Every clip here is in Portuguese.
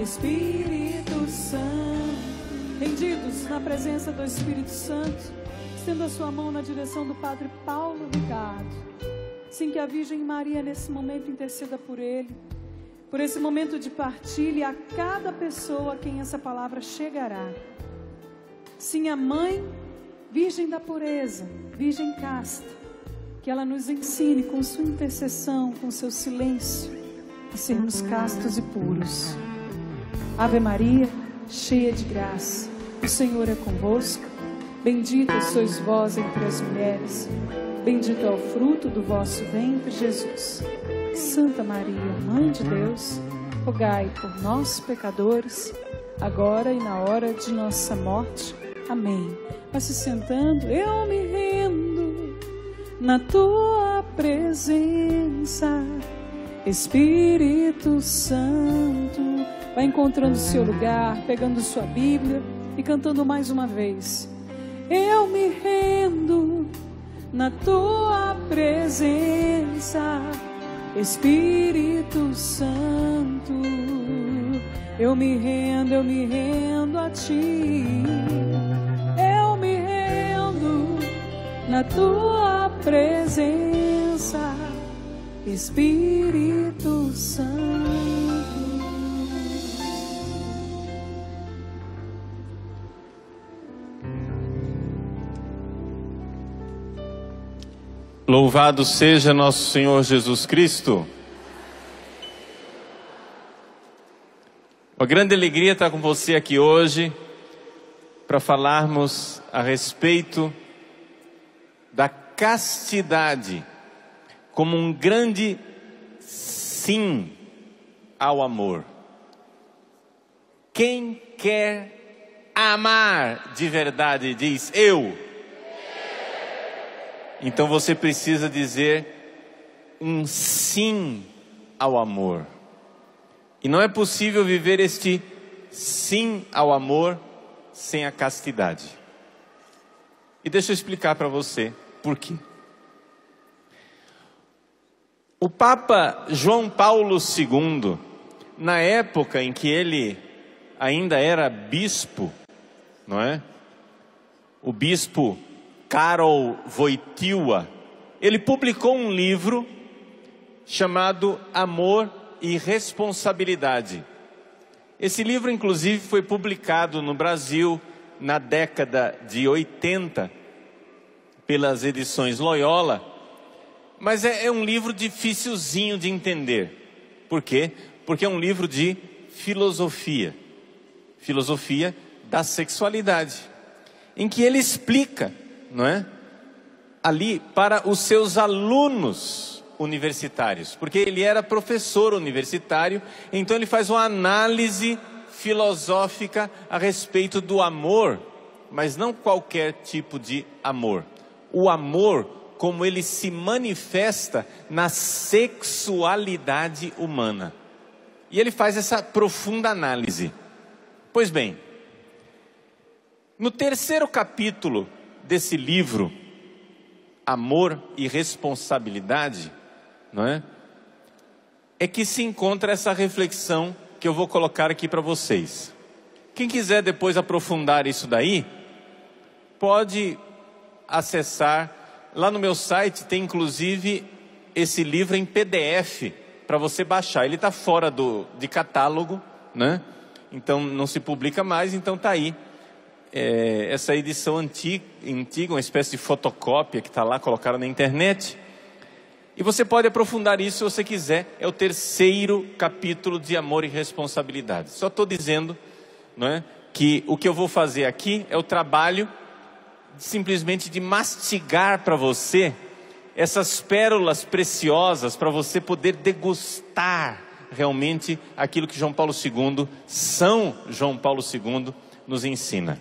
Espírito Santo. Rendidos na presença do Espírito Santo, estenda sua mão na direção do Padre Paulo Ricardo. Sim, que a Virgem Maria nesse momento interceda por ele, por esse momento de partilha a cada pessoa a quem essa palavra chegará. Sim, a Mãe, Virgem da Pureza, Virgem Casta, que ela nos ensine com sua intercessão, com seu silêncio, a sermos castos e puros. Ave Maria, cheia de graça, o Senhor é convosco. Bendita sois vós entre as mulheres, bendito é o fruto do vosso ventre, Jesus. Santa Maria, Mãe de Deus, rogai por nós, pecadores, agora e na hora de nossa morte. Amém. Mas se sentando, eu me rendo na tua presença, Espírito Santo Vai encontrando o seu lugar, pegando sua Bíblia e cantando mais uma vez. Eu me rendo na tua presença, Espírito Santo. Eu me rendo, eu me rendo a ti. Eu me rendo na tua presença, Espírito Santo. Louvado seja nosso Senhor Jesus Cristo. Uma grande alegria estar com você aqui hoje para falarmos a respeito da castidade como um grande sim ao amor. Quem quer amar de verdade diz eu então você precisa dizer um sim ao amor. E não é possível viver este sim ao amor sem a castidade. E deixa eu explicar para você por quê. O Papa João Paulo II, na época em que ele ainda era bispo, não é? O bispo Karol Wojtyła, ele publicou um livro chamado Amor e Responsabilidade. Esse livro, inclusive, foi publicado no Brasil na década de 80 pelas edições Loyola, mas é, é um livro dificilzinho de entender. Por quê? Porque é um livro de filosofia, filosofia da sexualidade, em que ele explica não é? Ali para os seus alunos universitários, porque ele era professor universitário, então ele faz uma análise filosófica a respeito do amor, mas não qualquer tipo de amor. O amor como ele se manifesta na sexualidade humana. E ele faz essa profunda análise. Pois bem, no terceiro capítulo desse livro Amor e Responsabilidade, não é? É que se encontra essa reflexão que eu vou colocar aqui para vocês. Quem quiser depois aprofundar isso daí, pode acessar lá no meu site tem inclusive esse livro em PDF para você baixar. Ele está fora do de catálogo, né? Então não se publica mais, então tá aí é, essa edição antiga, antiga, uma espécie de fotocópia que está lá colocada na internet. E você pode aprofundar isso se você quiser. É o terceiro capítulo de Amor e Responsabilidade. Só estou dizendo não é, que o que eu vou fazer aqui é o trabalho simplesmente de mastigar para você essas pérolas preciosas para você poder degustar realmente aquilo que João Paulo II, São João Paulo II, nos ensina.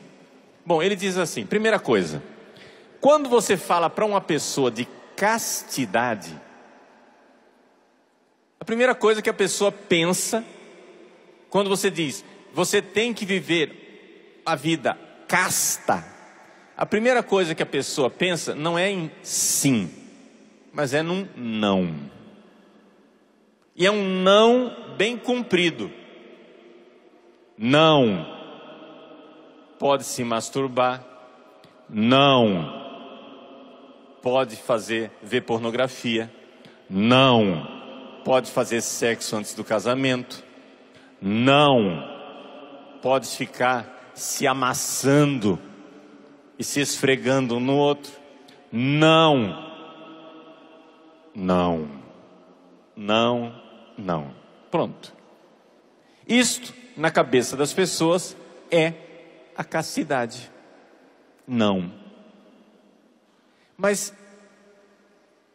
Bom, ele diz assim: primeira coisa, quando você fala para uma pessoa de castidade, a primeira coisa que a pessoa pensa, quando você diz, você tem que viver a vida casta, a primeira coisa que a pessoa pensa não é em sim, mas é num não. E é um não bem cumprido. Não pode se masturbar, não. Pode fazer ver pornografia, não. Pode fazer sexo antes do casamento, não. Pode ficar se amassando e se esfregando um no outro, não. Não. Não, não. Pronto. Isto na cabeça das pessoas é a castidade. Não. Mas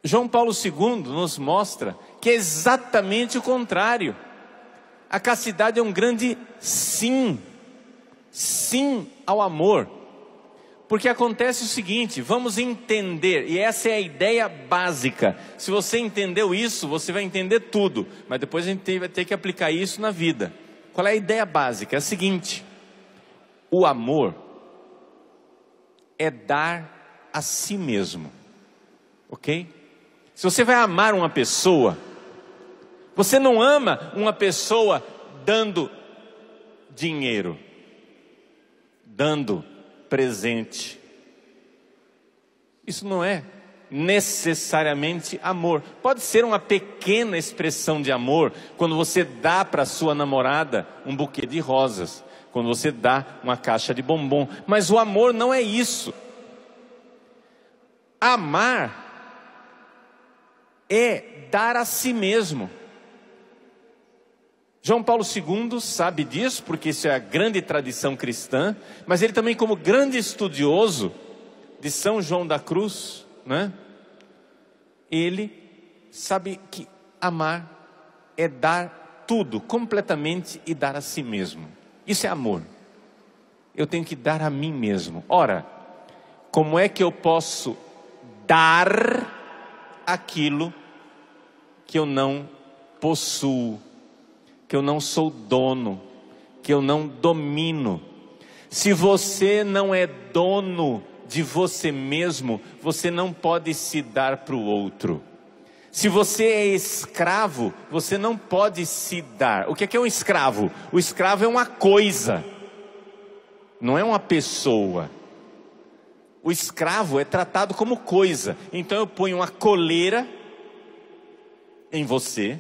João Paulo II nos mostra que é exatamente o contrário. A castidade é um grande sim, sim ao amor. Porque acontece o seguinte, vamos entender, e essa é a ideia básica. Se você entendeu isso, você vai entender tudo, mas depois a gente vai ter que aplicar isso na vida. Qual é a ideia básica? É a seguinte: o amor é dar a si mesmo, ok? Se você vai amar uma pessoa, você não ama uma pessoa dando dinheiro, dando presente. Isso não é necessariamente amor. Pode ser uma pequena expressão de amor quando você dá para sua namorada um buquê de rosas quando você dá uma caixa de bombom. Mas o amor não é isso. Amar é dar a si mesmo. João Paulo II sabe disso, porque isso é a grande tradição cristã, mas ele também, como grande estudioso de São João da Cruz, né? ele sabe que amar é dar tudo completamente e dar a si mesmo. Isso é amor. Eu tenho que dar a mim mesmo. Ora, como é que eu posso dar aquilo que eu não possuo, que eu não sou dono, que eu não domino? Se você não é dono de você mesmo, você não pode se dar para o outro. Se você é escravo, você não pode se dar. O que é, que é um escravo? O escravo é uma coisa, não é uma pessoa. O escravo é tratado como coisa. Então eu ponho uma coleira em você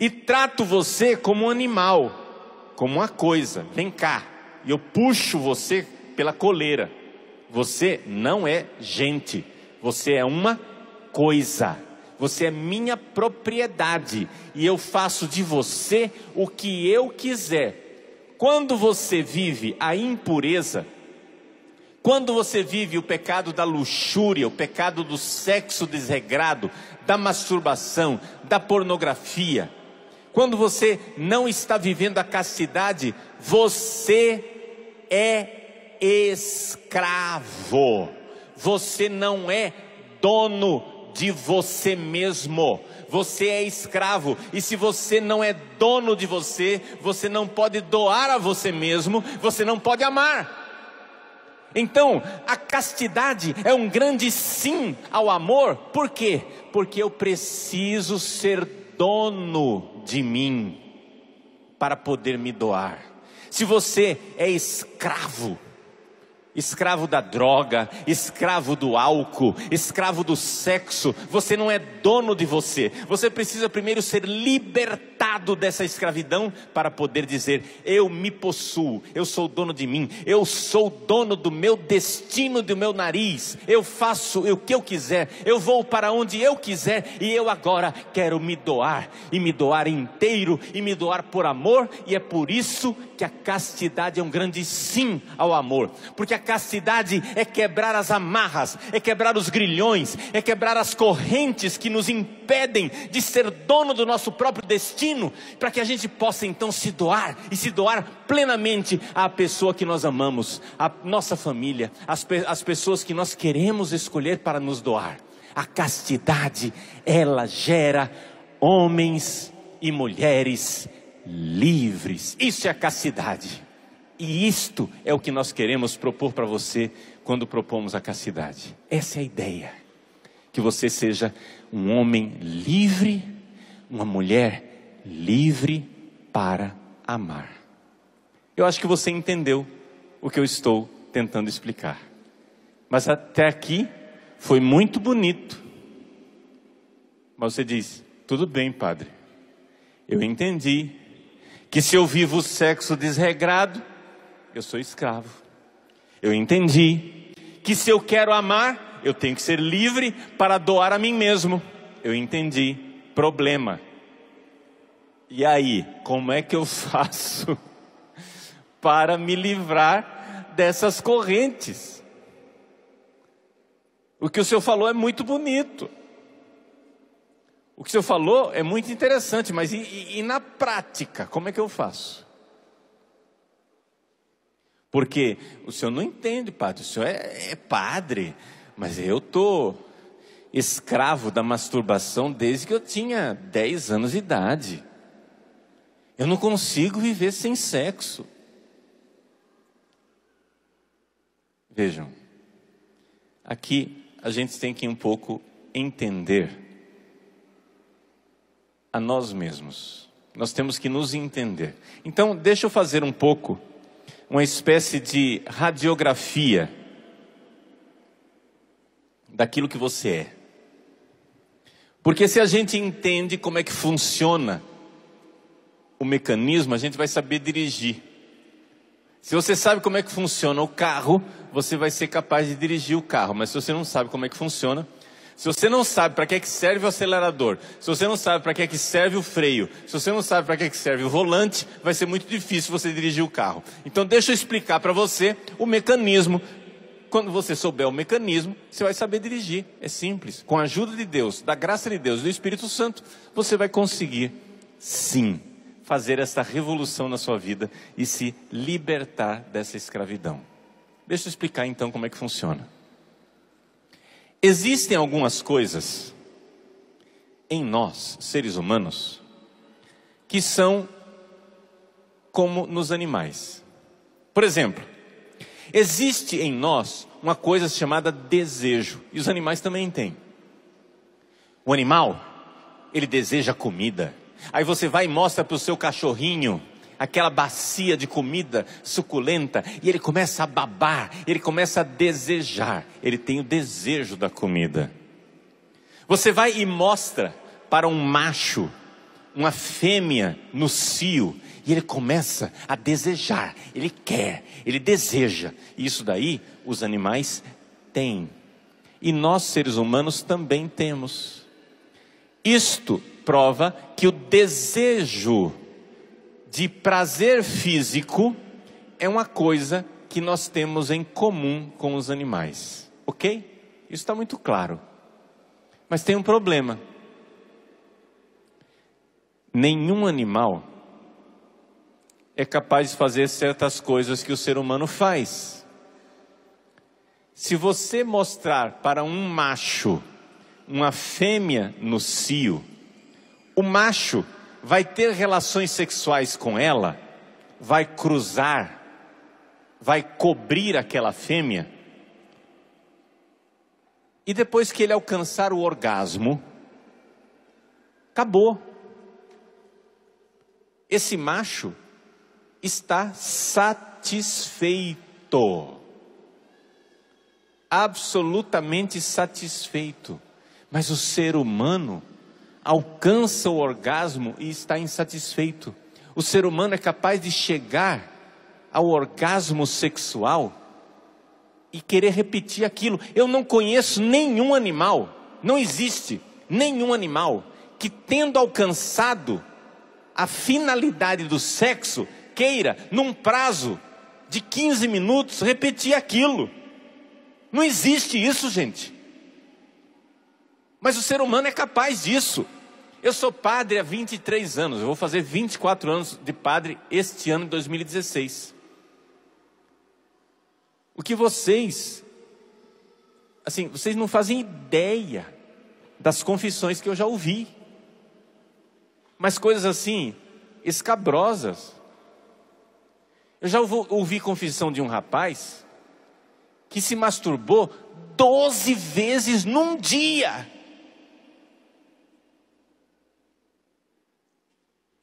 e trato você como um animal, como uma coisa. Vem cá, e eu puxo você pela coleira. Você não é gente, você é uma coisa coisa. Você é minha propriedade e eu faço de você o que eu quiser. Quando você vive a impureza, quando você vive o pecado da luxúria, o pecado do sexo desregrado, da masturbação, da pornografia, quando você não está vivendo a castidade, você é escravo, você não é dono de você mesmo. Você é escravo, e se você não é dono de você, você não pode doar a você mesmo, você não pode amar. Então, a castidade é um grande sim ao amor, por quê? Porque eu preciso ser dono de mim para poder me doar. Se você é escravo escravo da droga, escravo do álcool, escravo do sexo. Você não é dono de você. Você precisa primeiro ser libertado libertado dessa escravidão para poder dizer: Eu me possuo, eu sou dono de mim, eu sou dono do meu destino, do meu nariz, eu faço o que eu quiser, eu vou para onde eu quiser e eu agora quero me doar, e me doar inteiro, e me doar por amor, e é por isso que a castidade é um grande sim ao amor, porque a castidade é quebrar as amarras, é quebrar os grilhões, é quebrar as correntes que nos impedem de ser dono do nosso próprio destino para que a gente possa então se doar e se doar plenamente à pessoa que nós amamos, à nossa família, às, pe às pessoas que nós queremos escolher para nos doar. A castidade, ela gera homens e mulheres livres. Isso é a castidade. E isto é o que nós queremos propor para você quando propomos a castidade. Essa é a ideia. Que você seja um homem livre, uma mulher livre para amar. Eu acho que você entendeu o que eu estou tentando explicar. Mas até aqui foi muito bonito. Mas você diz: tudo bem, padre. Eu entendi que se eu vivo o sexo desregrado, eu sou escravo. Eu entendi que se eu quero amar, eu tenho que ser livre para doar a mim mesmo. Eu entendi. Problema. E aí, como é que eu faço para me livrar dessas correntes? O que o senhor falou é muito bonito. O que o senhor falou é muito interessante, mas e, e, e na prática, como é que eu faço? Porque o senhor não entende, padre. O senhor é, é padre, mas eu estou escravo da masturbação desde que eu tinha 10 anos de idade. Eu não consigo viver sem sexo. Vejam, aqui a gente tem que um pouco entender a nós mesmos. Nós temos que nos entender. Então, deixa eu fazer um pouco uma espécie de radiografia daquilo que você é. Porque se a gente entende como é que funciona o mecanismo, a gente vai saber dirigir. Se você sabe como é que funciona o carro, você vai ser capaz de dirigir o carro. Mas se você não sabe como é que funciona, se você não sabe para que é que serve o acelerador, se você não sabe para que é que serve o freio, se você não sabe para que é que serve o volante, vai ser muito difícil você dirigir o carro. Então deixa eu explicar para você o mecanismo. Quando você souber o mecanismo, você vai saber dirigir. É simples. Com a ajuda de Deus, da graça de Deus, do Espírito Santo, você vai conseguir. Sim fazer esta revolução na sua vida e se libertar dessa escravidão. Deixa eu explicar então como é que funciona. Existem algumas coisas em nós, seres humanos, que são como nos animais. Por exemplo, existe em nós uma coisa chamada desejo, e os animais também têm. O animal, ele deseja comida, Aí você vai e mostra para o seu cachorrinho aquela bacia de comida suculenta e ele começa a babar, ele começa a desejar, ele tem o desejo da comida. Você vai e mostra para um macho uma fêmea no cio e ele começa a desejar, ele quer, ele deseja. E isso daí os animais têm. E nós seres humanos também temos. Isto prova que o desejo de prazer físico é uma coisa que nós temos em comum com os animais, ok? Isso está muito claro. Mas tem um problema: nenhum animal é capaz de fazer certas coisas que o ser humano faz. Se você mostrar para um macho uma fêmea no cio, o macho vai ter relações sexuais com ela, vai cruzar, vai cobrir aquela fêmea. E depois que ele alcançar o orgasmo, acabou. Esse macho está satisfeito. Absolutamente satisfeito. Mas o ser humano alcança o orgasmo e está insatisfeito. O ser humano é capaz de chegar ao orgasmo sexual e querer repetir aquilo. Eu não conheço nenhum animal, não existe nenhum animal que, tendo alcançado a finalidade do sexo, queira, num prazo de 15 minutos, repetir aquilo. Não existe isso, gente. Mas o ser humano é capaz disso. Eu sou padre há 23 anos, eu vou fazer 24 anos de padre este ano, 2016. O que vocês, assim, vocês não fazem ideia das confissões que eu já ouvi. Mas coisas assim, escabrosas. Eu já ouvi confissão de um rapaz que se masturbou 12 vezes num dia.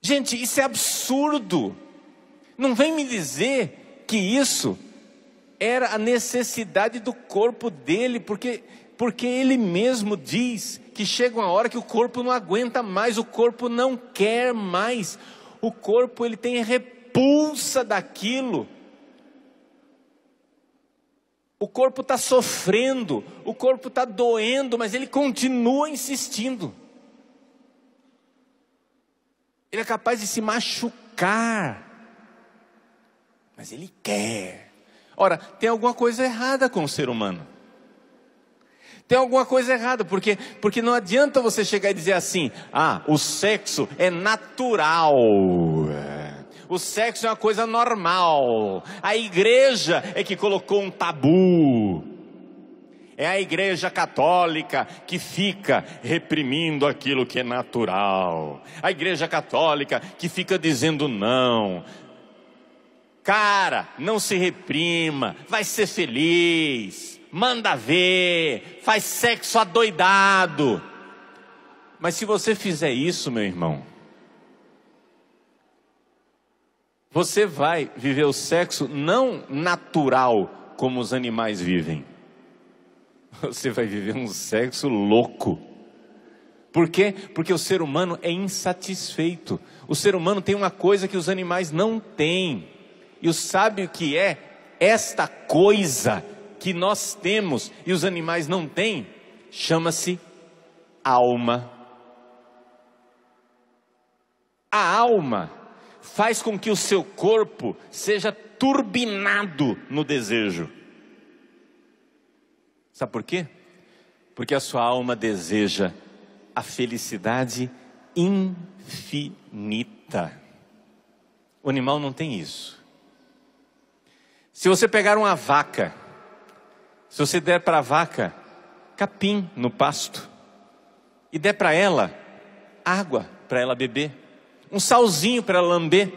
Gente, isso é absurdo. Não vem me dizer que isso era a necessidade do corpo dele, porque, porque ele mesmo diz que chega uma hora que o corpo não aguenta mais, o corpo não quer mais, o corpo ele tem repulsa daquilo. O corpo está sofrendo, o corpo está doendo, mas ele continua insistindo. Ele é capaz de se machucar. Mas ele quer. Ora, tem alguma coisa errada com o ser humano. Tem alguma coisa errada, porque, porque não adianta você chegar e dizer assim: ah, o sexo é natural. O sexo é uma coisa normal. A igreja é que colocou um tabu. É a igreja católica que fica reprimindo aquilo que é natural. A igreja católica que fica dizendo não. Cara, não se reprima, vai ser feliz, manda ver, faz sexo adoidado. Mas se você fizer isso, meu irmão, você vai viver o sexo não natural como os animais vivem. você vai viver um sexo louco. Por quê? Porque o ser humano é insatisfeito. O ser humano tem uma coisa que os animais não têm. E o sábio que é esta coisa que nós temos e os animais não têm, chama-se alma. A alma faz com que o seu corpo seja turbinado no desejo. Sabe por quê? Porque a sua alma deseja a felicidade infinita. O animal não tem isso. Se você pegar uma vaca, se você der para a vaca capim no pasto e der para ela água para ela beber, um salzinho para ela lamber,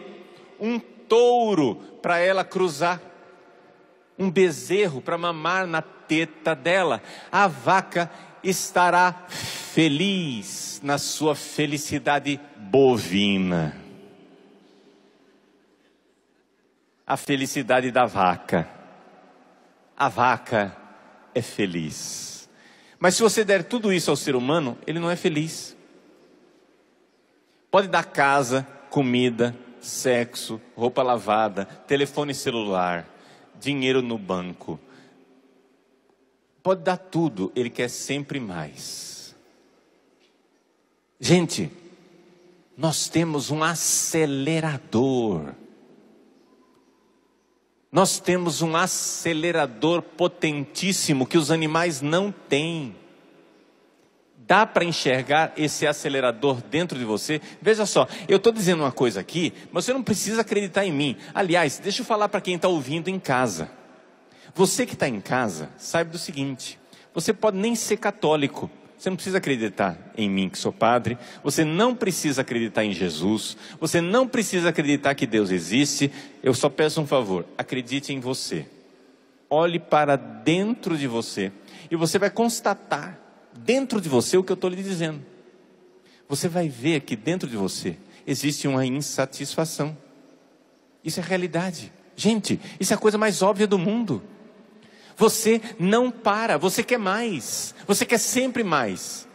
um touro para ela cruzar, um bezerro para mamar na teta dela, a vaca estará feliz na sua felicidade bovina. A felicidade da vaca. A vaca é feliz. Mas se você der tudo isso ao ser humano, ele não é feliz. Pode dar casa, comida, sexo, roupa lavada, telefone celular dinheiro no banco. Pode dar tudo, ele quer sempre mais. Gente, nós temos um acelerador. Nós temos um acelerador potentíssimo que os animais não têm. Dá para enxergar esse acelerador dentro de você? Veja só, eu estou dizendo uma coisa aqui, mas você não precisa acreditar em mim. Aliás, deixa eu falar para quem está ouvindo em casa. Você que está em casa, saiba do seguinte: você pode nem ser católico, você não precisa acreditar em mim, que sou padre. Você não precisa acreditar em Jesus. Você não precisa acreditar que Deus existe. Eu só peço um favor: acredite em você. Olhe para dentro de você e você vai constatar dentro de você o que eu estou lhe dizendo. Você vai ver que dentro de você existe uma insatisfação. Isso é realidade. Gente, isso é a coisa mais óbvia do mundo. Você não para, você quer mais, você quer sempre mais.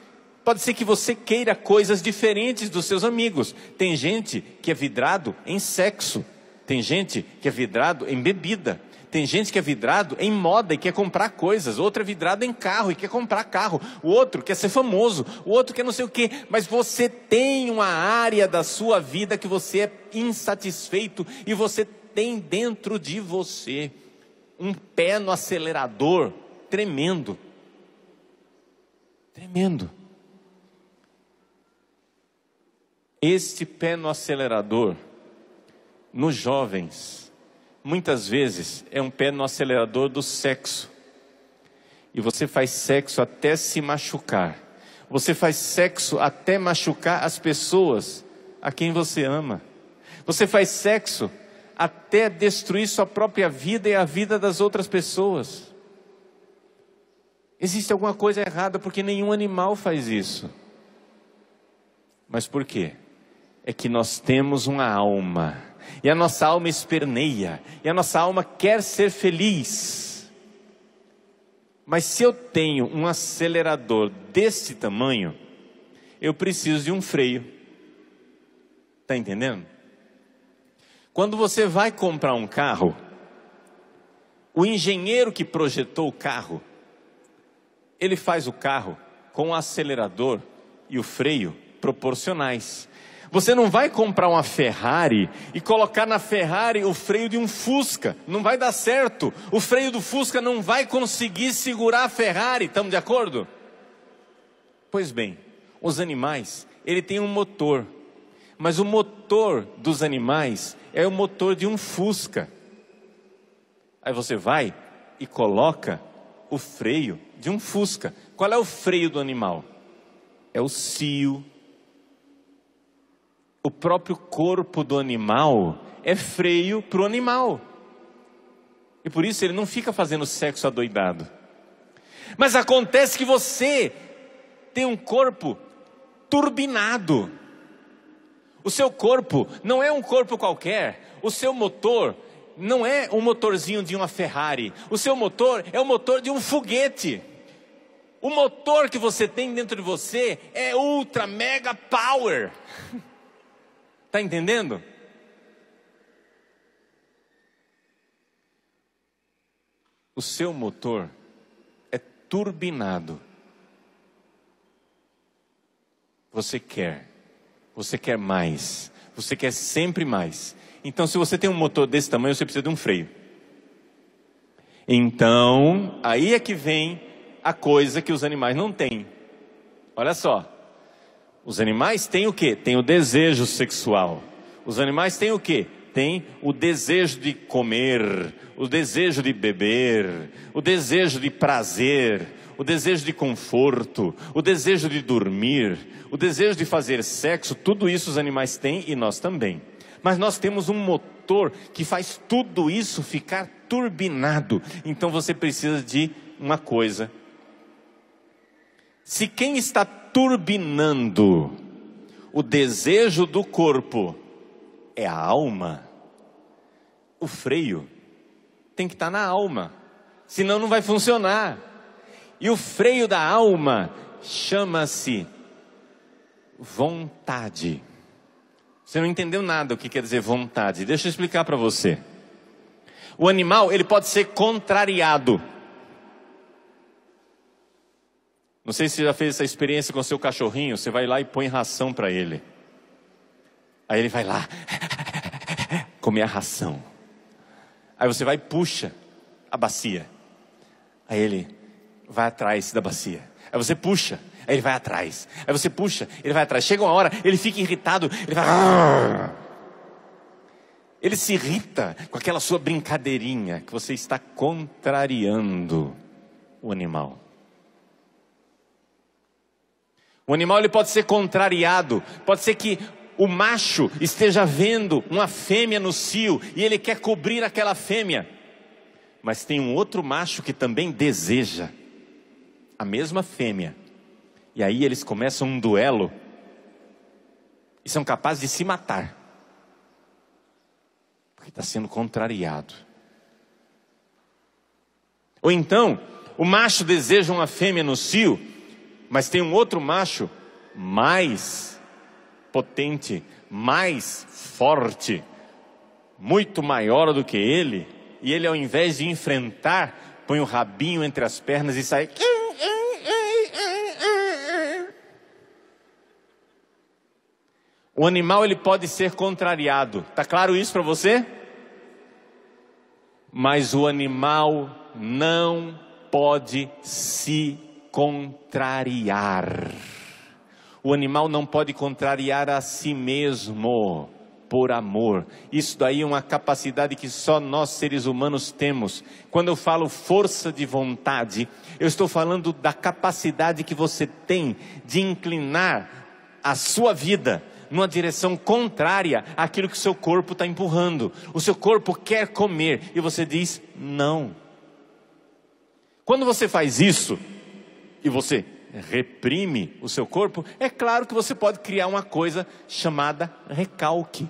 Pode ser que você queira coisas diferentes dos seus amigos. Tem gente que é vidrado em sexo, tem gente que é vidrado em bebida, tem gente que é vidrado em moda e quer comprar coisas. Outro é vidrado em carro e quer comprar carro. O outro quer ser famoso. O outro quer não sei o quê. Mas você tem uma área da sua vida que você é insatisfeito e você tem dentro de você um pé no acelerador tremendo. Tremendo. Este pé no acelerador, nos jovens, muitas vezes é um pé no acelerador do sexo. E você faz sexo até se machucar. Você faz sexo até machucar as pessoas a quem você ama. Você faz sexo até destruir sua própria vida e a vida das outras pessoas. Existe alguma coisa errada porque nenhum animal faz isso. Mas por quê? É que nós temos uma alma e a nossa alma esperneia, e a nossa alma quer ser feliz. Mas se eu tenho um acelerador desse tamanho, eu preciso de um freio. Está entendendo? Quando você vai comprar um carro, o engenheiro que projetou o carro, ele faz o carro com o acelerador e o freio proporcionais. Você não vai comprar uma Ferrari e colocar na Ferrari o freio de um Fusca. Não vai dar certo. O freio do Fusca não vai conseguir segurar a Ferrari. Estamos de acordo? Pois bem, os animais, ele tem um motor. Mas o motor dos animais é o motor de um Fusca. Aí você vai e coloca o freio de um Fusca. Qual é o freio do animal? É o cio, o próprio corpo do animal é freio para o animal. E por isso ele não fica fazendo sexo adoidado. Mas acontece que você tem um corpo turbinado. O seu corpo não é um corpo qualquer. O seu motor não é um motorzinho de uma Ferrari. O seu motor é o motor de um foguete. O motor que você tem dentro de você é ultra mega power. Está entendendo? O seu motor é turbinado. Você quer, você quer mais, você quer sempre mais. Então, se você tem um motor desse tamanho, você precisa de um freio. Então, aí é que vem a coisa que os animais não têm. Olha só, os animais têm o quê? Tem o desejo sexual. Os animais têm o quê? Tem o desejo de comer, o desejo de beber, o desejo de prazer, o desejo de conforto, o desejo de dormir, o desejo de fazer sexo, tudo isso os animais têm e nós também. Mas nós temos um motor que faz tudo isso ficar turbinado. Então você precisa de uma coisa se quem está turbinando o desejo do corpo é a alma, o freio tem que estar tá na alma, senão não vai funcionar. E o freio da alma chama-se vontade. Você não entendeu nada o que quer dizer vontade. Deixa eu explicar para você. O animal, ele pode ser contrariado. Não sei se você já fez essa experiência com seu cachorrinho, você vai lá e põe ração para ele. Aí ele vai lá comer a ração. Aí você vai e puxa a bacia. Aí ele vai atrás da bacia. Aí você puxa, aí ele vai atrás. Aí você puxa, ele vai atrás. Chega uma hora, ele fica irritado, ele vai. Ele se irrita com aquela sua brincadeirinha que você está contrariando o animal. O animal ele pode ser contrariado, pode ser que o macho esteja vendo uma fêmea no cio e ele quer cobrir aquela fêmea. Mas tem um outro macho que também deseja a mesma fêmea. E aí eles começam um duelo e são capazes de se matar. Porque está sendo contrariado. Ou então, o macho deseja uma fêmea no cio mas tem um outro macho mais potente, mais forte, muito maior do que ele, e ele ao invés de enfrentar, põe o rabinho entre as pernas e sai. O animal ele pode ser contrariado. Tá claro isso para você? Mas o animal não pode se contrariar. O animal não pode contrariar a si mesmo por amor. Isso daí é uma capacidade que só nós seres humanos temos. Quando eu falo força de vontade, eu estou falando da capacidade que você tem de inclinar a sua vida numa direção contrária àquilo que o seu corpo está empurrando. O seu corpo quer comer e você diz não. Quando você faz isso, e você reprime o seu corpo, é claro que você pode criar uma coisa chamada recalque.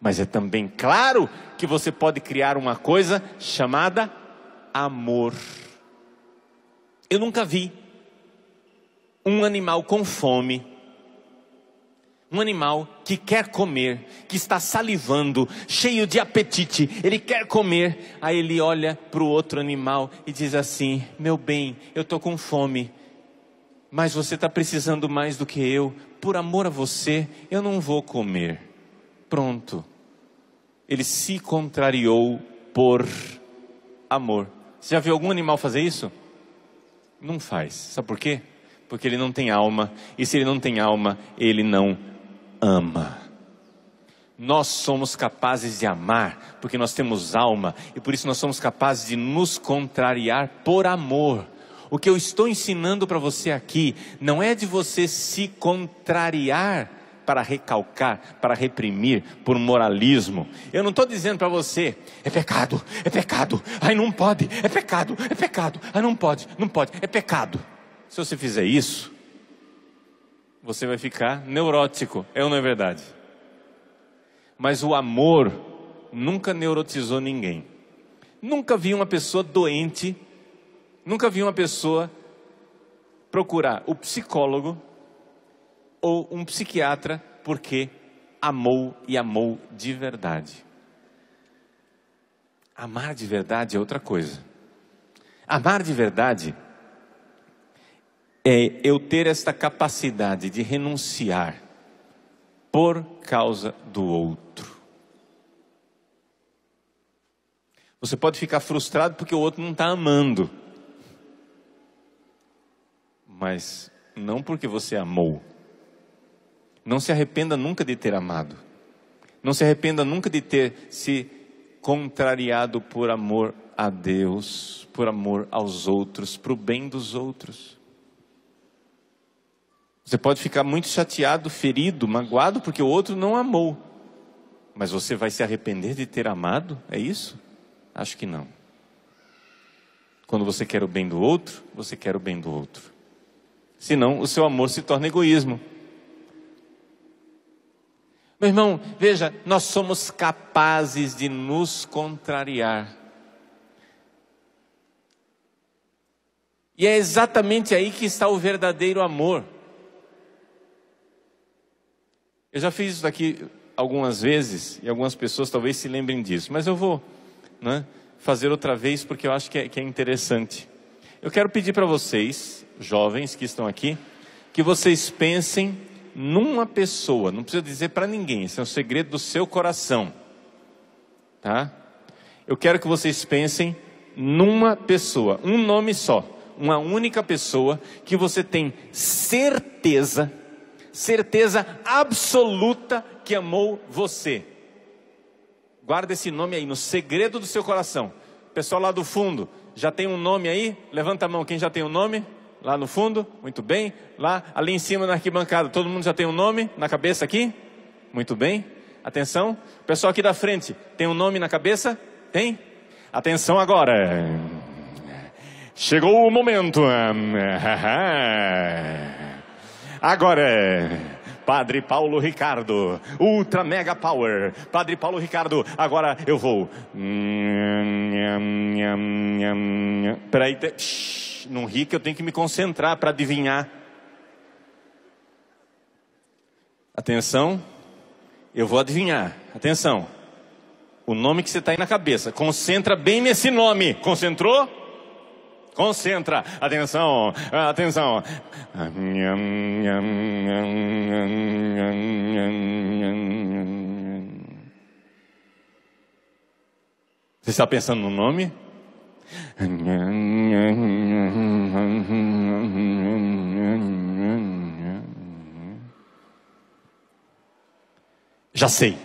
Mas é também claro que você pode criar uma coisa chamada amor. Eu nunca vi um animal com fome um animal que quer comer, que está salivando, cheio de apetite, ele quer comer. Aí ele olha para o outro animal e diz assim: Meu bem, eu estou com fome, mas você está precisando mais do que eu. Por amor a você, eu não vou comer. Pronto. Ele se contrariou por amor. Você já viu algum animal fazer isso? Não faz. Sabe por quê? Porque ele não tem alma. E se ele não tem alma, ele não ama. Nós somos capazes de amar porque nós temos alma e por isso nós somos capazes de nos contrariar por amor. O que eu estou ensinando para você aqui não é de você se contrariar para recalcar, para reprimir, por moralismo. Eu não estou dizendo para você, é pecado, é pecado, ai não pode, é pecado, é pecado, ai não pode, não pode, é pecado. Se você fizer isso, você vai ficar neurótico. É ou não é verdade? Mas o amor nunca neurotizou ninguém. Nunca vi uma pessoa doente, nunca vi uma pessoa procurar o psicólogo ou um psiquiatra porque amou e amou de verdade. Amar de verdade é outra coisa. Amar de verdade é eu ter esta capacidade de renunciar por causa do outro. Você pode ficar frustrado porque o outro não está amando, mas não porque você amou. Não se arrependa nunca de ter amado. Não se arrependa nunca de ter se contrariado por amor a Deus, por amor aos outros, para o bem dos outros. Você pode ficar muito chateado, ferido, magoado, porque o outro não amou. Mas você vai se arrepender de ter amado? É isso? Acho que não. Quando você quer o bem do outro, você quer o bem do outro. Senão, o seu amor se torna egoísmo. Meu irmão, veja, nós somos capazes de nos contrariar. E é exatamente aí que está o verdadeiro amor. Eu já fiz isso daqui algumas vezes e algumas pessoas talvez se lembrem disso, mas eu vou né, fazer outra vez porque eu acho que é, que é interessante. Eu quero pedir para vocês, jovens que estão aqui, que vocês pensem numa pessoa, não precisa dizer para ninguém, isso é um segredo do seu coração, tá? Eu quero que vocês pensem numa pessoa, um nome só, uma única pessoa que você tem certeza certeza absoluta que amou você. Guarda esse nome aí, no segredo do seu coração. Pessoal lá do fundo, já tem um nome aí? Levanta a mão, quem já tem um nome? Lá no fundo, muito bem. Lá, ali em cima na arquibancada, todo mundo já tem um nome na cabeça aqui? Muito bem. Atenção, pessoal aqui da frente, tem um nome na cabeça? Tem? Atenção agora. Chegou o momento. Agora é. Padre Paulo Ricardo, Ultra Mega Power. Padre Paulo Ricardo, agora eu vou. Peraí, te... não ri que eu tenho que me concentrar para adivinhar. Atenção, eu vou adivinhar. Atenção, o nome que você está aí na cabeça. Concentra bem nesse nome. Concentrou? Concentra. Atenção. Atenção. Você está pensando no nome? Já sei.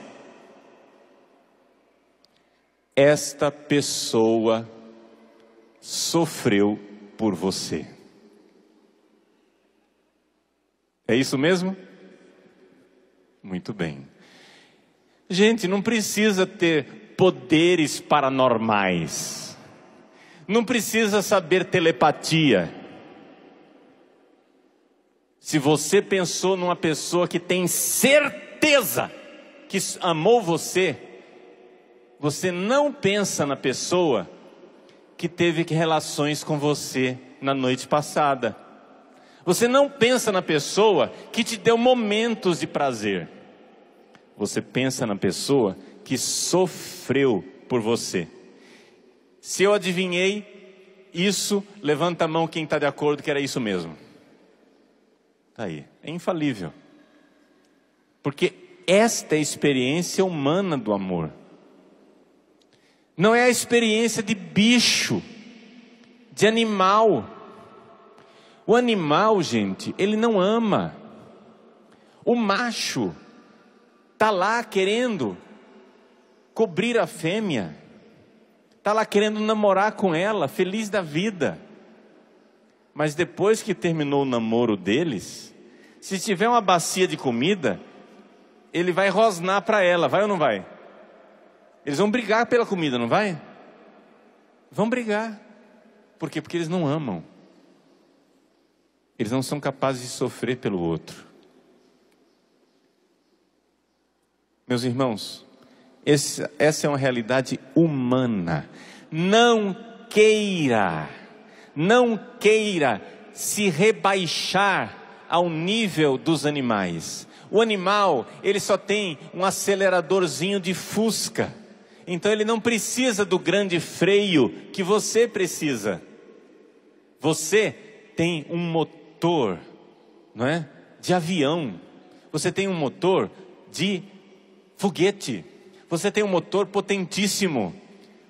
Esta pessoa sofreu por você. É isso mesmo? Muito bem. Gente, não precisa ter poderes paranormais. Não precisa saber telepatia. Se você pensou numa pessoa que tem certeza que amou você, você não pensa na pessoa que teve relações com você na noite passada. Você não pensa na pessoa que te deu momentos de prazer. Você pensa na pessoa que sofreu por você. Se eu adivinhei isso, levanta a mão quem está de acordo que era isso mesmo. Está aí, é infalível. Porque esta é a experiência humana do amor. Não é a experiência de bicho, de animal. O animal, gente, ele não ama. O macho tá lá querendo cobrir a fêmea. Tá lá querendo namorar com ela, feliz da vida. Mas depois que terminou o namoro deles, se tiver uma bacia de comida, ele vai rosnar para ela, vai ou não vai? Eles vão brigar pela comida, não vai? Vão brigar. Por quê? Porque eles não amam. Eles não são capazes de sofrer pelo outro. Meus irmãos, esse, essa é uma realidade humana. Não queira, não queira se rebaixar ao nível dos animais. O animal, ele só tem um aceleradorzinho de fusca. Então ele não precisa do grande freio que você precisa. Você tem um motor, não é? De avião. Você tem um motor de foguete. Você tem um motor potentíssimo.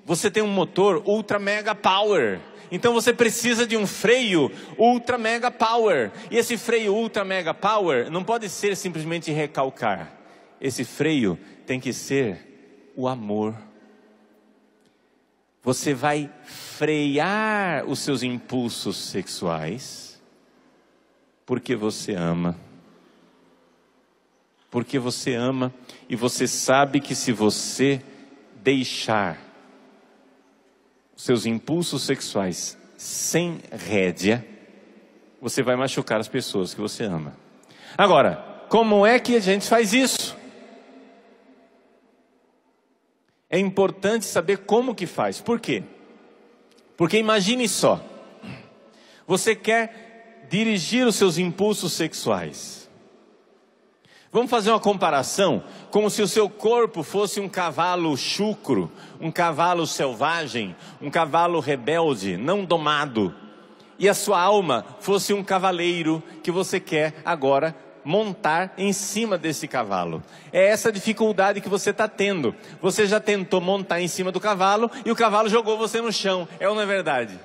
Você tem um motor ultra mega power. Então você precisa de um freio ultra mega power. E esse freio ultra mega power não pode ser simplesmente recalcar. Esse freio tem que ser o amor. Você vai frear os seus impulsos sexuais, porque você ama. Porque você ama e você sabe que se você deixar os seus impulsos sexuais sem rédea, você vai machucar as pessoas que você ama. Agora, como é que a gente faz isso? é importante saber como que faz. Por quê? Porque imagine só. Você quer dirigir os seus impulsos sexuais. Vamos fazer uma comparação, como se o seu corpo fosse um cavalo chucro, um cavalo selvagem, um cavalo rebelde, não domado, e a sua alma fosse um cavaleiro que você quer agora montar em cima desse cavalo. É essa dificuldade que você está tendo. Você já tentou montar em cima do cavalo e o cavalo jogou você no chão. É ou não é verdade?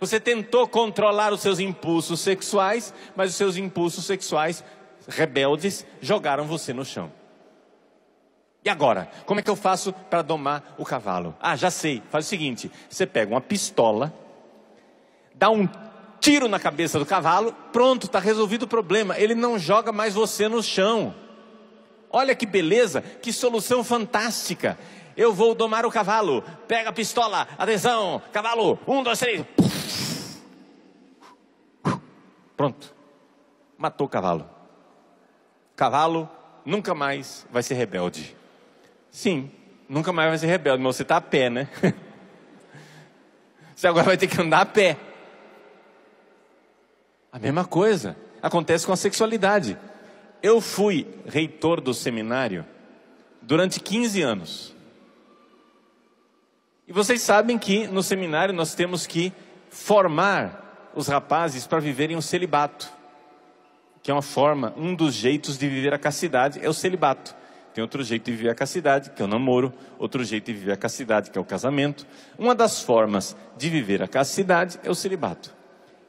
Você tentou controlar os seus impulsos sexuais, mas os seus impulsos sexuais rebeldes jogaram você no chão. E agora? Como é que eu faço para domar o cavalo? Ah, já sei. Faz o seguinte: você pega uma pistola, dá um tiro na cabeça do cavalo, pronto, está resolvido o problema. Ele não joga mais você no chão. Olha que beleza, que solução fantástica. Eu vou domar o cavalo. Pega a pistola, atenção, cavalo, um, dois, três. Pronto, matou o cavalo. Cavalo nunca mais vai ser rebelde. Sim, nunca mais vai ser rebelde, mas você está a pé, né? Você agora vai ter que andar a pé. A mesma coisa acontece com a sexualidade. Eu fui reitor do seminário durante 15 anos. E vocês sabem que no seminário nós temos que formar os rapazes para viverem o celibato, que é uma forma, um dos jeitos de viver a castidade é o celibato. Tem outro jeito de viver a castidade, que é o namoro, outro jeito de viver a castidade, que é o casamento. Uma das formas de viver a castidade é o celibato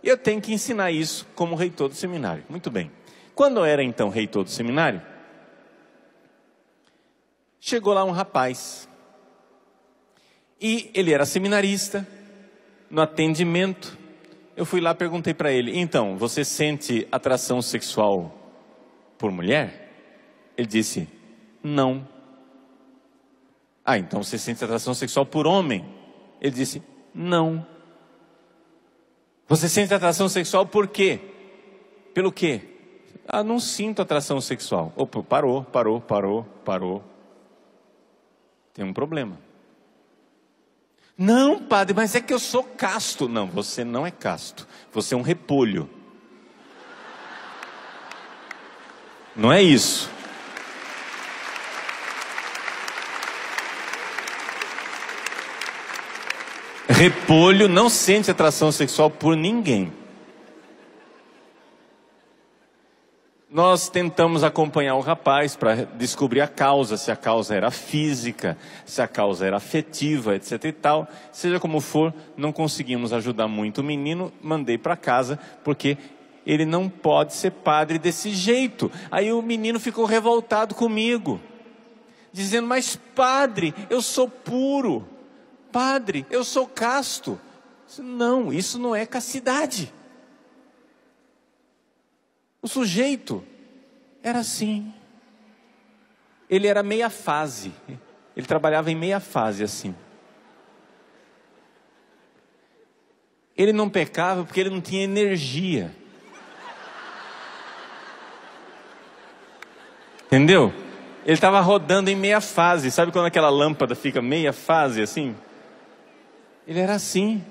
eu tenho que ensinar isso como reitor do seminário. Muito bem. Quando eu era então reitor do seminário, chegou lá um rapaz. E ele era seminarista, no atendimento. Eu fui lá perguntei para ele: "Então, você sente atração sexual por mulher?" Ele disse: "Não." Ah, então você sente atração sexual por homem? Ele disse: "Não." Você sente atração sexual por quê? Pelo quê? Ah, não sinto atração sexual. Opa, parou, parou, parou, parou. Tem um problema. Não, padre, mas é que eu sou casto. Não, você não é casto. Você é um repolho. Não é isso. Repolho não sente atração sexual por ninguém. Nós tentamos acompanhar o rapaz para descobrir a causa, se a causa era física, se a causa era afetiva, etc e tal. Seja como for, não conseguimos ajudar muito o menino, mandei para casa, porque ele não pode ser padre desse jeito. Aí o menino ficou revoltado comigo, dizendo: Mas padre, eu sou puro. Padre, eu sou casto. Não, isso não é castidade. O sujeito era assim. Ele era meia fase. Ele trabalhava em meia fase assim. Ele não pecava porque ele não tinha energia. Entendeu? Ele estava rodando em meia fase. Sabe quando aquela lâmpada fica meia fase assim? Ele era assim.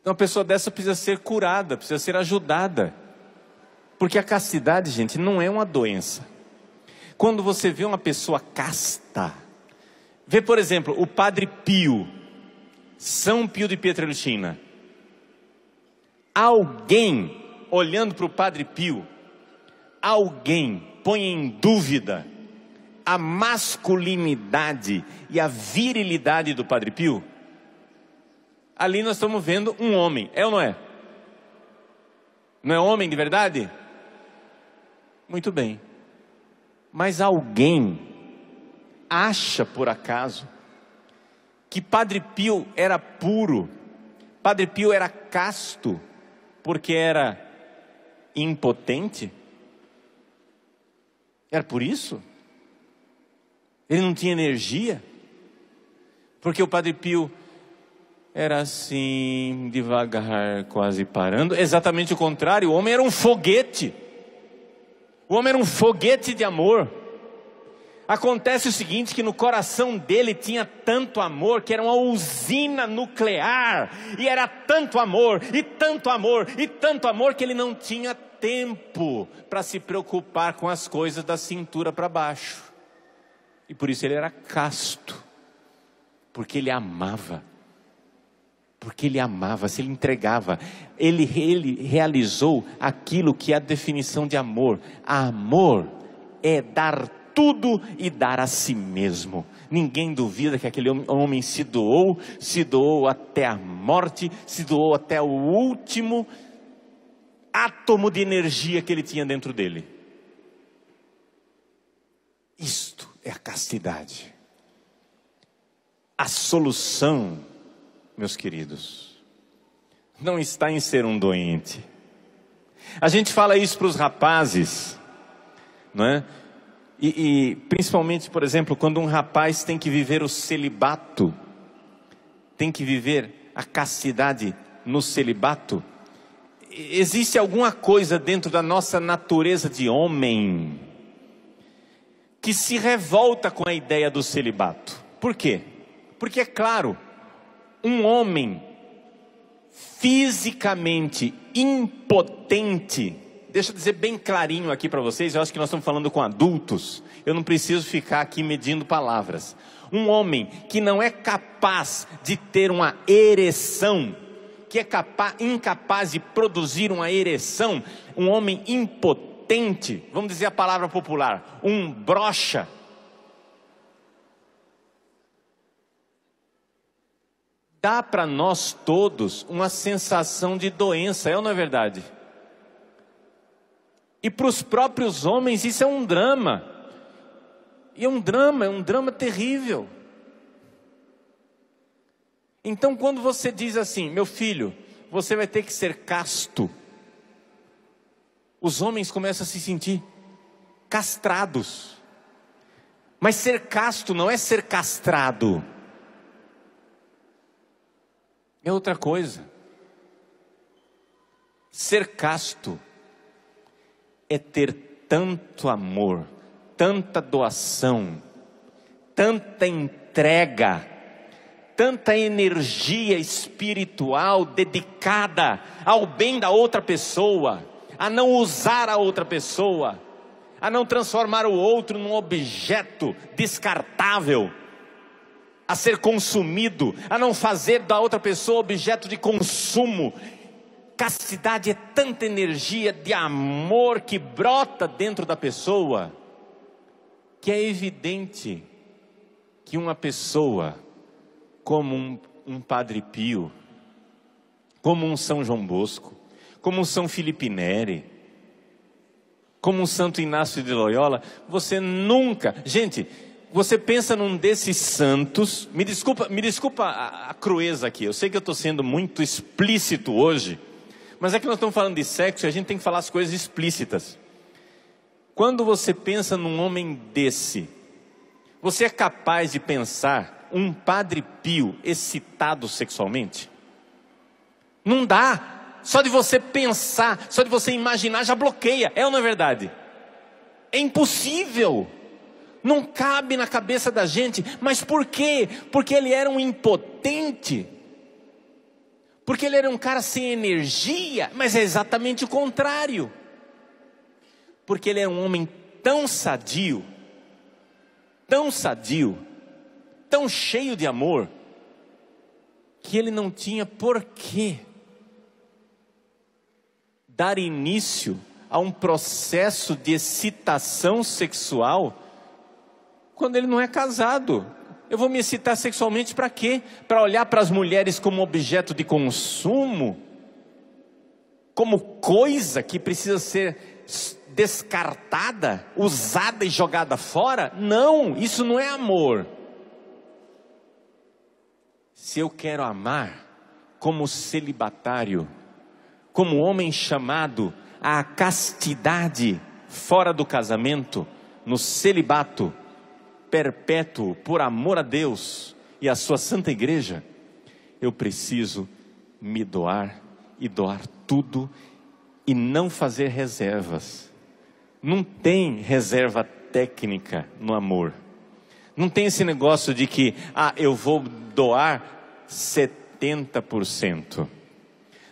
Então, uma pessoa dessa precisa ser curada, precisa ser ajudada. Porque a castidade, gente, não é uma doença. Quando você vê uma pessoa casta, vê, por exemplo, o Padre Pio, São Pio de Pietrelcina. Alguém olhando para o Padre Pio, alguém põe em dúvida a masculinidade e a virilidade do Padre Pio? Ali nós estamos vendo um homem, é ou não é? Não é homem de verdade? Muito bem. Mas alguém acha por acaso que Padre Pio era puro, Padre Pio era casto, porque era impotente? Era por isso? Ele não tinha energia. Porque o Padre Pio era assim, devagar, quase parando. Exatamente o contrário, o homem era um foguete. O homem era um foguete de amor. Acontece o seguinte: que no coração dele tinha tanto amor que era uma usina nuclear, e era tanto amor, e tanto amor, e tanto amor que ele não tinha tempo para se preocupar com as coisas da cintura para baixo. E por isso ele era casto, porque ele amava. Porque ele amava, se ele entregava, ele, ele realizou aquilo que é a definição de amor. Amor é dar tudo e dar a si mesmo. Ninguém duvida que aquele homem se doou, se doou até a morte, se doou até o último átomo de energia que ele tinha dentro dele. Isto é a castidade. A solução, meus queridos, não está em ser um doente. A gente fala isso para os rapazes, não é? E, e, principalmente, por exemplo, quando um rapaz tem que viver o celibato, tem que viver a castidade no celibato, existe alguma coisa dentro da nossa natureza de homem que se revolta com a ideia do celibato. Por quê? Porque é claro, um homem fisicamente impotente, deixa eu dizer bem clarinho aqui para vocês, eu acho que nós estamos falando com adultos, eu não preciso ficar aqui medindo palavras. Um homem que não é capaz de ter uma ereção, que é capaz, incapaz de produzir uma ereção, um homem impotente potente, vamos dizer a palavra popular, um brocha. Dá para nós todos uma sensação de doença, é ou não é verdade? E para os próprios homens isso é um drama. E é um drama, é um drama terrível. Então, quando você diz assim, meu filho, você vai ter que ser casto, os homens começam a se sentir castrados. Mas ser casto não é ser castrado. É outra coisa. Ser casto é ter tanto amor, tanta doação, tanta entrega, tanta energia espiritual dedicada ao bem da outra pessoa a não usar a outra pessoa, a não transformar o outro num objeto descartável, a ser consumido, a não fazer da outra pessoa objeto de consumo. Castidade é tanta energia de amor que brota dentro da pessoa, que é evidente que uma pessoa, como um, um Padre Pio, como um São João Bosco, como São Filipe Neri, como Santo Inácio de Loyola, você nunca, gente, você pensa num desses santos, me desculpa, me desculpa a, a crueza aqui, eu sei que eu estou sendo muito explícito hoje, mas é que nós estamos falando de sexo e a gente tem que falar as coisas explícitas. Quando você pensa num homem desse, você é capaz de pensar um padre pio excitado sexualmente? Não dá só de você pensar, só de você imaginar já bloqueia. É ou não é verdade? É impossível. Não cabe na cabeça da gente. Mas por quê? Porque ele era um impotente. Porque ele era um cara sem energia, mas é exatamente o contrário. Porque ele era é um homem tão sadio, tão sadio, tão cheio de amor, que ele não tinha porquê dar início a um processo de excitação sexual quando ele não é casado. Eu vou me excitar sexualmente para quê? Para olhar para as mulheres como objeto de consumo? Como coisa que precisa ser descartada, usada e jogada fora? Não, isso não é amor. Se eu quero amar como celibatário, como homem chamado à castidade fora do casamento, no celibato perpétuo por amor a Deus e à sua santa igreja, eu preciso me doar e doar tudo e não fazer reservas. Não tem reserva técnica no amor. Não tem esse negócio de que, ah, eu vou doar 70%.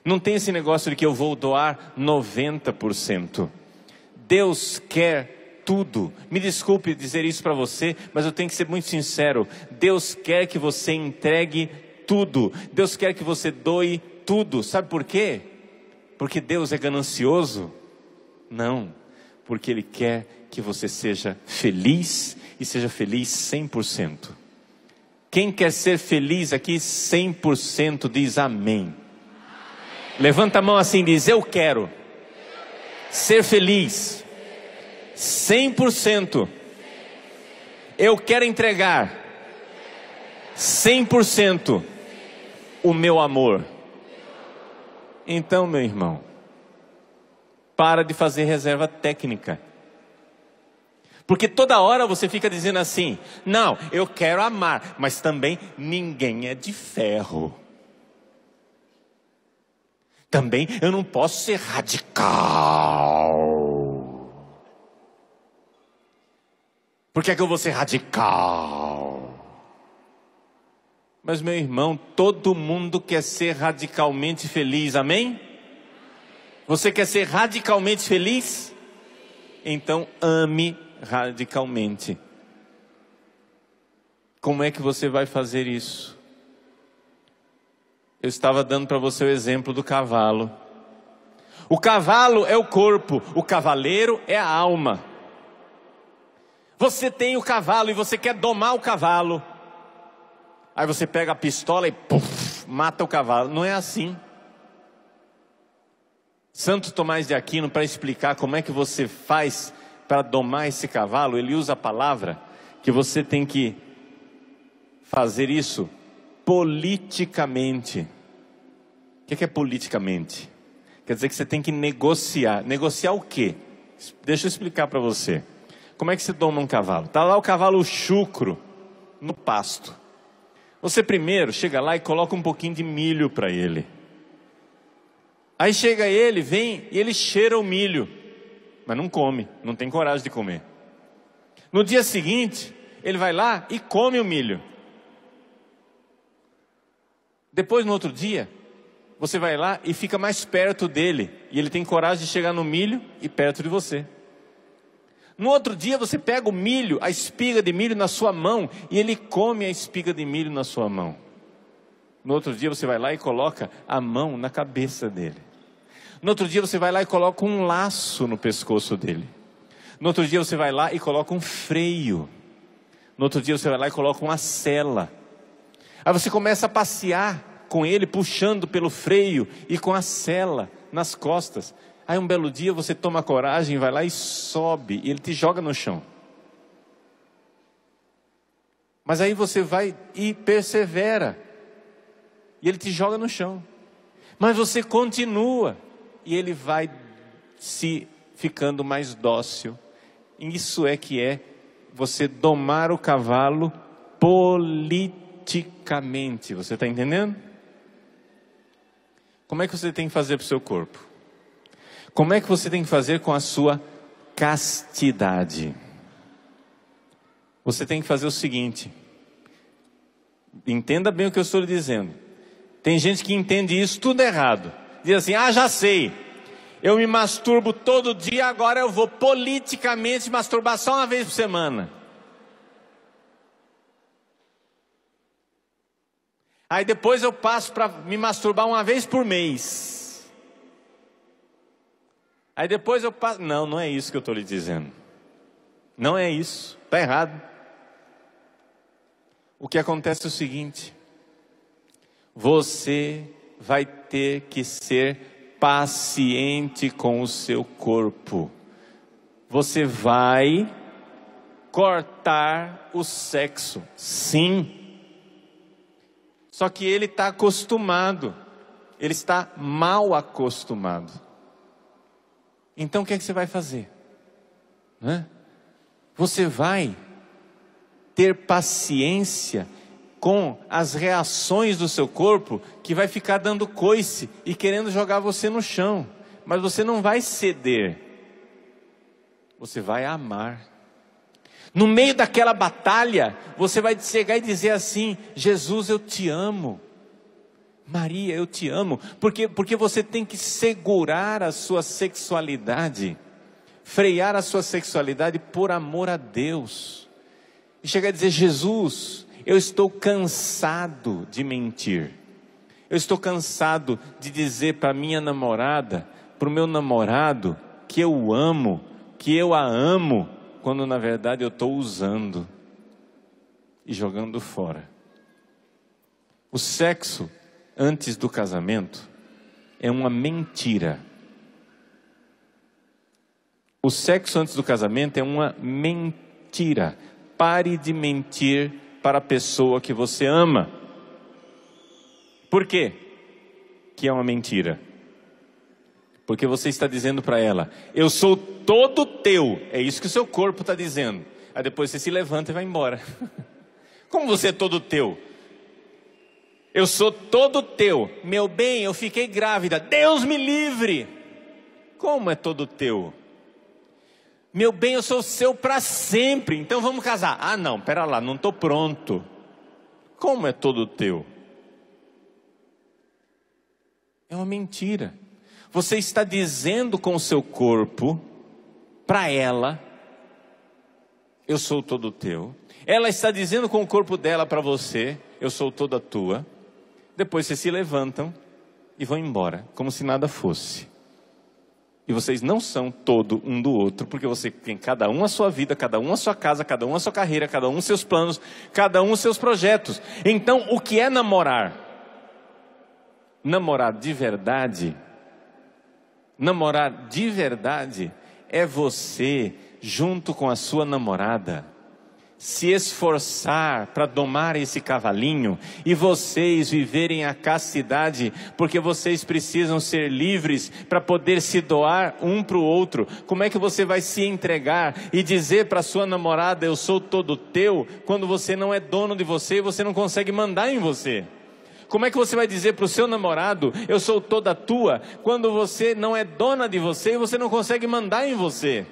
Não tem esse negócio de que eu vou doar 90%. Deus quer tudo. Me desculpe dizer isso para você, mas eu tenho que ser muito sincero. Deus quer que você entregue tudo. Deus quer que você doe tudo. Sabe por quê? Porque Deus é ganancioso? Não. Porque Ele quer que você seja feliz e seja feliz 100%. Quem quer ser feliz aqui 100% diz amém. Levanta a mão assim e diz: Eu quero ser feliz, 100%. Eu quero entregar 100% o meu amor. Então, meu irmão, para de fazer reserva técnica. Porque toda hora você fica dizendo assim: não, eu quero amar, mas também ninguém é de ferro. Também eu não posso ser radical. Por que é que eu vou ser radical? Mas, meu irmão, todo mundo quer ser radicalmente feliz, amém? Você quer ser radicalmente feliz? Então, ame radicalmente. Como é que você vai fazer isso? Eu estava dando para você o exemplo do cavalo. O cavalo é o corpo, o cavaleiro é a alma. Você tem o cavalo e você quer domar o cavalo. Aí você pega a pistola e puff, mata o cavalo. Não é assim. Santo Tomás de Aquino, para explicar como é que você faz para domar esse cavalo, ele usa a palavra que você tem que fazer isso politicamente. O é que é politicamente? Quer dizer que você tem que negociar. Negociar o quê? Deixa eu explicar para você. Como é que se doma um cavalo? Tá lá o cavalo chucro no pasto. Você primeiro chega lá e coloca um pouquinho de milho para ele. Aí chega ele, vem e ele cheira o milho, mas não come, não tem coragem de comer. No dia seguinte, ele vai lá e come o milho. Depois, no outro dia, você vai lá e fica mais perto dele. E ele tem coragem de chegar no milho e perto de você. No outro dia, você pega o milho, a espiga de milho na sua mão. E ele come a espiga de milho na sua mão. No outro dia, você vai lá e coloca a mão na cabeça dele. No outro dia, você vai lá e coloca um laço no pescoço dele. No outro dia, você vai lá e coloca um freio. No outro dia, você vai lá e coloca uma cela. Aí você começa a passear com ele puxando pelo freio e com a sela nas costas. Aí um belo dia você toma coragem, vai lá e sobe, e ele te joga no chão. Mas aí você vai e persevera, e ele te joga no chão. Mas você continua, e ele vai se ficando mais dócil. Isso é que é você domar o cavalo politicamente. Você está entendendo? Como é que você tem que fazer para o seu corpo? Como é que você tem que fazer com a sua castidade? Você tem que fazer o seguinte. Entenda bem o que eu estou lhe dizendo. Tem gente que entende isso tudo errado. Diz assim: ah, já sei. Eu me masturbo todo dia, agora eu vou politicamente masturbar só uma vez por semana. Aí depois eu passo para me masturbar uma vez por mês. Aí depois eu passo. Não, não é isso que eu estou lhe dizendo. Não é isso. Está errado. O que acontece é o seguinte: você vai ter que ser paciente com o seu corpo. Você vai cortar o sexo. Sim. Só que ele está acostumado, ele está mal acostumado. Então o que é que você vai fazer? Né? Você vai ter paciência com as reações do seu corpo que vai ficar dando coice e querendo jogar você no chão, mas você não vai ceder, você vai amar. No meio daquela batalha, você vai chegar e dizer assim: Jesus, eu te amo. Maria, eu te amo. Porque, porque você tem que segurar a sua sexualidade, frear a sua sexualidade por amor a Deus. E chegar e dizer: Jesus, eu estou cansado de mentir. Eu estou cansado de dizer para minha namorada, para o meu namorado, que eu amo, que eu a amo quando na verdade eu estou usando e jogando fora. O sexo antes do casamento é uma mentira. O sexo antes do casamento é uma mentira. Pare de mentir para a pessoa que você ama. Por quê? Que é uma mentira. Porque você está dizendo para ela: Eu sou todo teu. É isso que o seu corpo está dizendo. Aí depois você se levanta e vai embora. Como você é todo teu? Eu sou todo teu. Meu bem, eu fiquei grávida. Deus me livre. Como é todo teu? Meu bem, eu sou seu para sempre. Então vamos casar. Ah, não, pera lá, não estou pronto. Como é todo teu? É uma mentira. Você está dizendo com o seu corpo para ela: Eu sou todo teu. Ela está dizendo com o corpo dela para você: Eu sou toda tua. Depois vocês se levantam e vão embora, como se nada fosse. E vocês não são todo um do outro, porque você tem cada um a sua vida, cada um a sua casa, cada um a sua carreira, cada um seus planos, cada um seus projetos. Então, o que é namorar? Namorar de verdade Namorar de verdade é você, junto com a sua namorada, se esforçar para domar esse cavalinho e vocês viverem a castidade, porque vocês precisam ser livres para poder se doar um para o outro. Como é que você vai se entregar e dizer para sua namorada eu sou todo teu quando você não é dono de você e você não consegue mandar em você? Como é que você vai dizer para o seu namorado, eu sou toda tua, quando você não é dona de você e você não consegue mandar em você?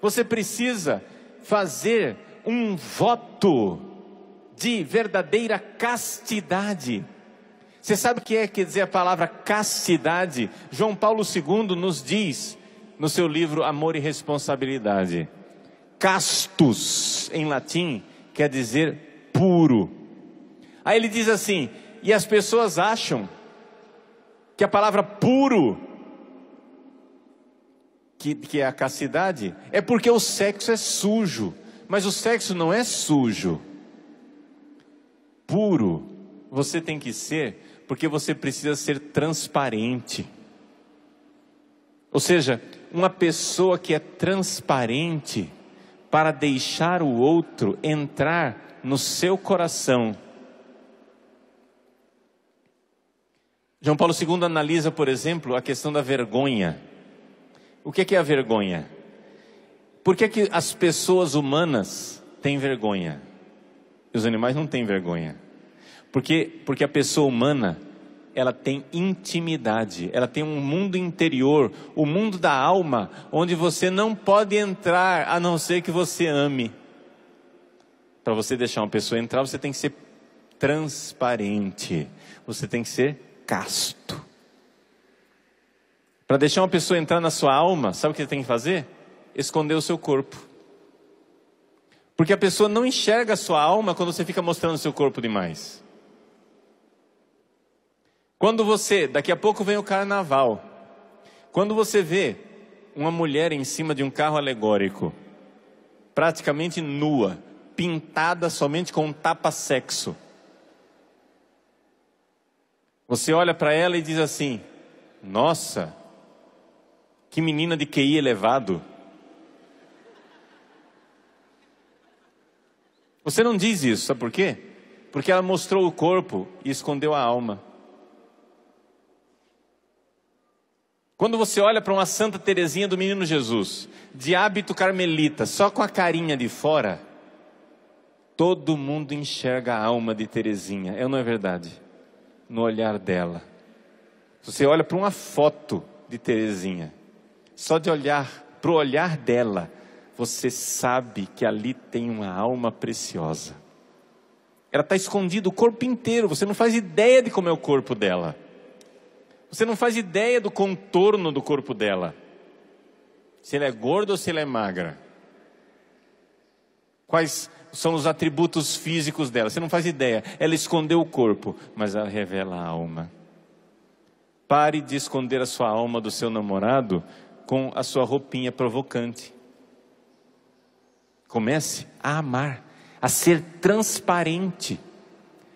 Você precisa fazer um voto de verdadeira castidade. Você sabe o que é quer dizer a palavra castidade? João Paulo II nos diz no seu livro Amor e Responsabilidade. Castus, em latim, quer dizer puro. Aí ele diz assim: e as pessoas acham que a palavra puro, que, que é a castidade, é porque o sexo é sujo. Mas o sexo não é sujo. Puro você tem que ser porque você precisa ser transparente. Ou seja, uma pessoa que é transparente para deixar o outro entrar no seu coração João Paulo II analisa, por exemplo, a questão da vergonha. O é que é a vergonha? Por que, é que as pessoas humanas têm vergonha? E os animais não têm vergonha. Porque, porque a pessoa humana, ela tem intimidade, ela tem um mundo interior, o mundo da alma, onde você não pode entrar a não ser que você ame. Para você deixar uma pessoa entrar, você tem que ser transparente, você tem que ser casto. Para deixar uma pessoa entrar na sua alma, sabe o que você tem que fazer? Esconder o seu corpo. Porque a pessoa não enxerga a sua alma quando você fica mostrando o seu corpo demais. Quando você, daqui a pouco vem o carnaval. Quando você vê uma mulher em cima de um carro alegórico, praticamente nua, pintada somente com um tapa-sexo. Você olha para ela e diz assim: Nossa, que menina de QI elevado. Você não diz isso, sabe por quê? Porque ela mostrou o corpo e escondeu a alma. Quando você olha para uma Santa Teresinha do Menino Jesus, de hábito carmelita, só com a carinha de fora, todo mundo enxerga a alma de Teresinha, é ou não é verdade? no olhar dela. Você olha para uma foto de Terezinha, só de olhar para o olhar dela, você sabe que ali tem uma alma preciosa. Ela está escondida o corpo inteiro, você não faz ideia de como é o corpo dela. Você não faz ideia do contorno do corpo dela. Se ela é gorda ou se ela é magra. Quais são os atributos físicos dela. Você não faz ideia. Ela escondeu o corpo, mas ela revela a alma. Pare de esconder a sua alma do seu namorado com a sua roupinha provocante. Comece a amar, a ser transparente.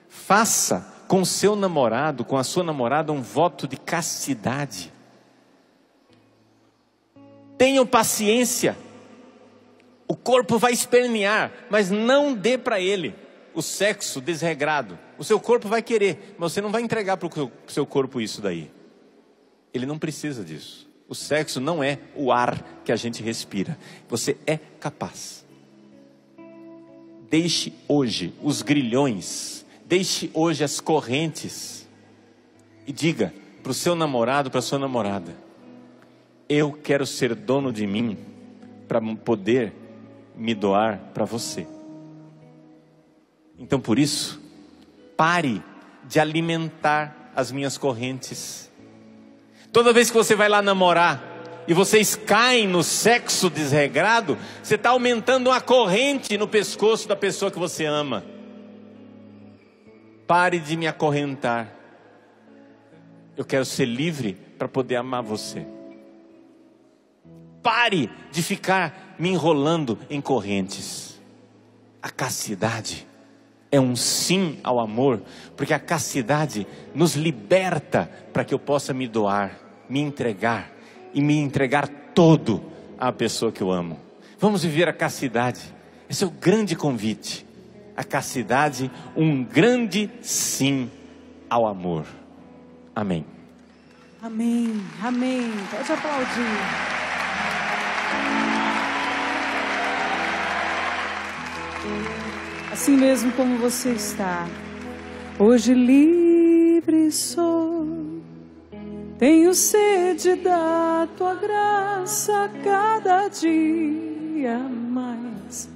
Faça com seu namorado, com a sua namorada, um voto de castidade. Tenham paciência. O corpo vai espernear, mas não dê para ele o sexo desregrado. O seu corpo vai querer, mas você não vai entregar para o seu corpo isso daí. Ele não precisa disso. O sexo não é o ar que a gente respira. Você é capaz. Deixe hoje os grilhões, deixe hoje as correntes e diga para o seu namorado, para a sua namorada: Eu quero ser dono de mim para poder me doar para você. Então por isso, pare de alimentar as minhas correntes. Toda vez que você vai lá namorar, e vocês caem no sexo desregrado, você está aumentando uma corrente no pescoço da pessoa que você ama. Pare de me acorrentar. Eu quero ser livre para poder amar você. Pare de ficar me enrolando em correntes. A castidade é um sim ao amor, porque a castidade nos liberta para que eu possa me doar, me entregar e me entregar todo à pessoa que eu amo. Vamos viver a castidade. Esse é o grande convite. A castidade, um grande sim ao amor. Amém. Amém, amém. Pode aplaudir. assim mesmo como você está. Hoje livre sou, tenho sede da tua graça cada dia mais.